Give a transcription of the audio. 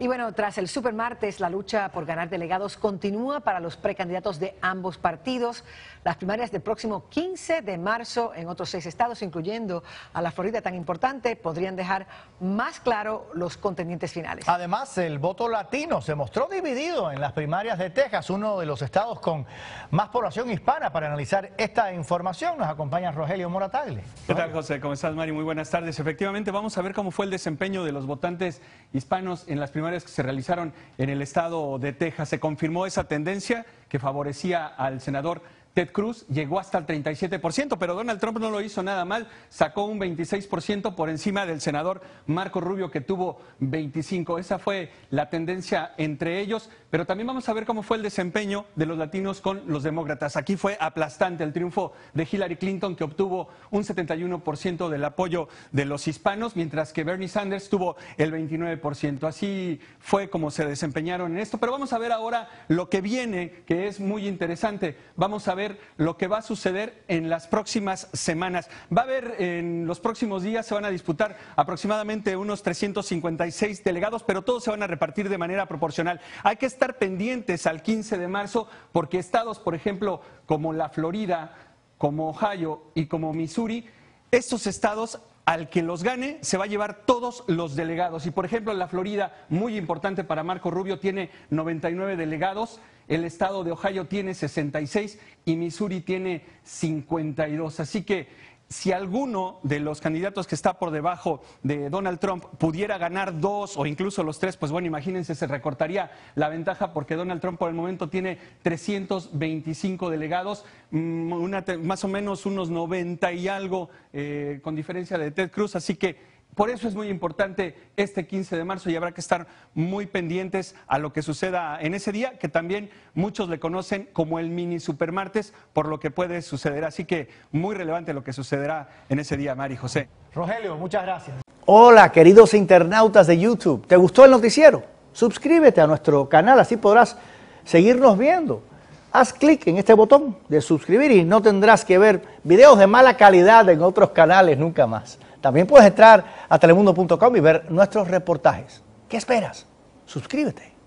Y bueno, tras el super martes, la lucha por ganar delegados continúa para los precandidatos de ambos partidos. Las primarias del próximo 15 de marzo en otros seis estados, incluyendo a la Florida tan importante, podrían dejar más claro los contendientes finales. Además, el voto latino se mostró dividido en las primarias de Texas, uno de los estados con más población hispana. Para analizar esta información nos acompaña Rogelio Moratagle. ¿Qué tal, José? ¿Cómo estás, Mari? Muy buenas tardes. Efectivamente, vamos a ver cómo fue el desempeño de los votantes hispanos en las primarias que se realizaron en el estado de Texas. Se confirmó esa tendencia que favorecía al senador Ted Cruz llegó hasta el 37%, pero Donald Trump no lo hizo nada mal, sacó un 26% por encima del senador Marco Rubio que tuvo 25%. Esa fue la tendencia entre ellos, pero también vamos a ver cómo fue el desempeño de los latinos con los demócratas. Aquí fue aplastante el triunfo de Hillary Clinton que obtuvo un 71% del apoyo de los hispanos, mientras que Bernie Sanders tuvo el 29%. Así fue como se desempeñaron en esto, pero vamos a ver ahora lo que viene, que es muy interesante. Vamos a ver VER lo que va a suceder en las próximas semanas. Va a haber, en los próximos días se van a disputar aproximadamente unos 356 delegados, pero todos se van a repartir de manera proporcional. Hay que estar pendientes al 15 de marzo porque estados, por ejemplo, como la Florida, como Ohio y como Missouri, estos estados al que los gane se va a llevar todos los delegados. Y por ejemplo, la Florida, muy importante para Marco Rubio, tiene 99 delegados el estado de Ohio tiene 66 y Missouri tiene 52. Así que si alguno de los candidatos que está por debajo de Donald Trump pudiera ganar dos o incluso los tres, pues bueno, imagínense, se recortaría la ventaja porque Donald Trump por el momento tiene 325 delegados, mm, más o menos unos 90 y algo eh, con diferencia de Ted Cruz, así que por eso es muy importante este 15 de marzo y habrá que estar muy pendientes a lo que suceda en ese día, que también muchos le conocen como el mini supermartes, por lo que puede suceder. Así que muy relevante lo que sucederá en ese día, Mari José. Rogelio, muchas gracias. Hola, queridos internautas de YouTube. ¿Te gustó el noticiero? Suscríbete a nuestro canal, así podrás seguirnos viendo. Haz clic en este botón de suscribir y no tendrás que ver videos de mala calidad en otros canales nunca más. También puedes entrar a telemundo.com y ver nuestros reportajes. ¿Qué esperas? Suscríbete.